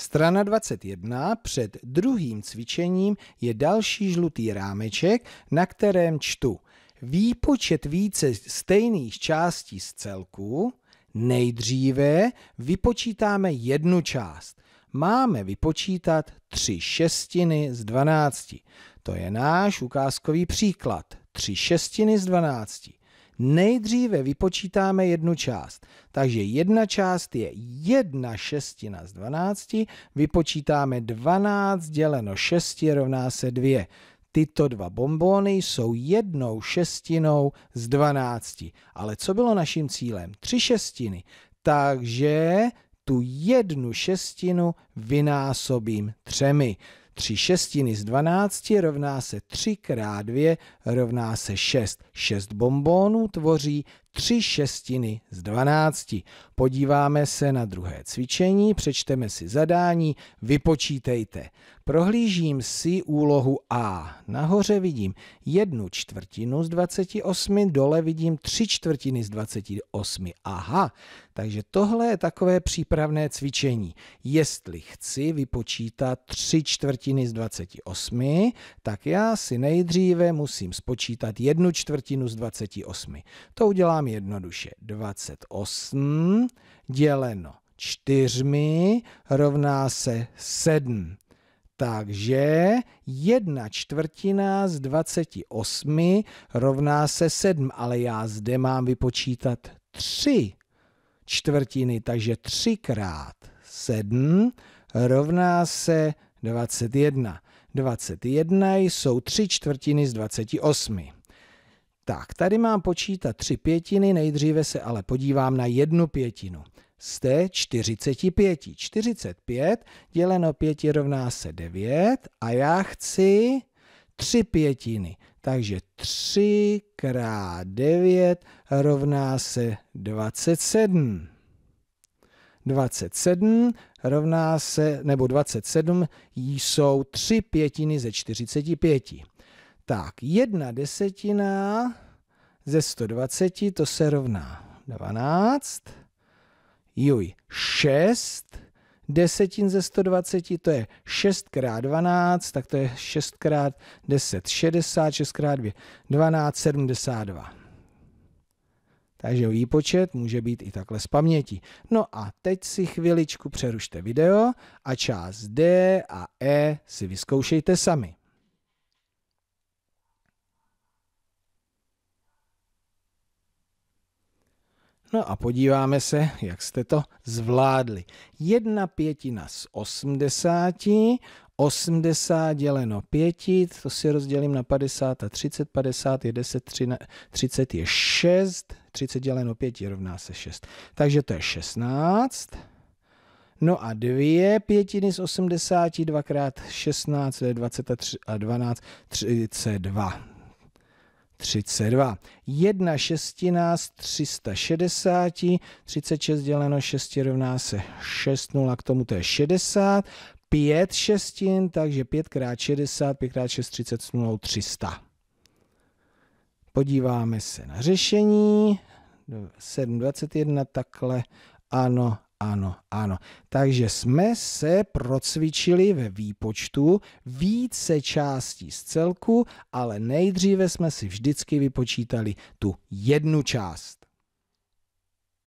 Strana 21 před druhým cvičením je další žlutý rámeček, na kterém čtu výpočet více stejných částí z celku. Nejdříve vypočítáme jednu část. Máme vypočítat 3 šestiny z 12. To je náš ukázkový příklad. 3 šestiny z 12. Nejdříve vypočítáme jednu část. Takže jedna část je 1 šestina z 12. Vypočítáme 12 děleno 6 rovná se 2. Tyto dva bombóny jsou jednou šestinou z 12. Ale co bylo naším cílem? Tři šestiny. Takže tu jednu šestinu vynásobím třemi. 3 šestiny z 12 rovná se 3 krát 2 rovná se 6. 6 bombónů tvoří 3 šestiny z 12. Podíváme se na druhé cvičení, přečteme si zadání, vypočítejte. Prohlížím si úlohu A. Nahoře vidím jednu čtvrtinu z 28, dole vidím tři čtvrtiny z 28. Aha, takže tohle je takové přípravné cvičení. Jestli chci vypočítat tři čtvrtiny z 28, tak já si nejdříve musím spočítat jednu čtvrtinu z 28. To udělám mám jednoduše 28 děleno 4 rovná se 7. Takže 1 čtvrtina z 28 rovná se 7, ale já zde mám vypočítat 3 čtvrtiny, takže 3 krát 7 rovná se 21. 21 jsou 3 čtvrtiny z 28. Tak, tady mám počítat tři pětiny, nejdříve se ale podívám na jednu pětinu. Z té 45. 45 děleno 5 rovná se 9 a já chci 3 pětiny. Takže 3 krát 9 rovná se 27. 27 rovná se, nebo 27 jsou 3 pětiny ze 45. Tak, jedna desetina ze 120, to se rovná 12. Juj, 6 desetin ze 120, to je 6 x 12, tak to je 6 x 10, 60, 6 x 2, 12, 72. Takže výpočet může být i takhle z paměti. No a teď si chviličku přerušte video a část D a E si vyzkoušejte sami. No a podíváme se, jak jste to zvládli. Jedna pětina z 80, 80 děleno 5, to si rozdělím na 50 a 30, 50 je 10, 30 je 6, 30 děleno 5 rovná se 6. Takže to je 16. No a dvě pětiny z 80, 2 dvakrát 16, to je 23 a 12, 32. 32. Jedna šestina z 360, 36 děleno 6 rovná se 6, 0, k tomu to je 60, 5 šestin, takže 5 x 60, 5 x 6, 30 0, 300. Podíváme se na řešení. 7,21 takhle, ano, ano, ano. Takže jsme se procvičili ve výpočtu více částí z celku, ale nejdříve jsme si vždycky vypočítali tu jednu část.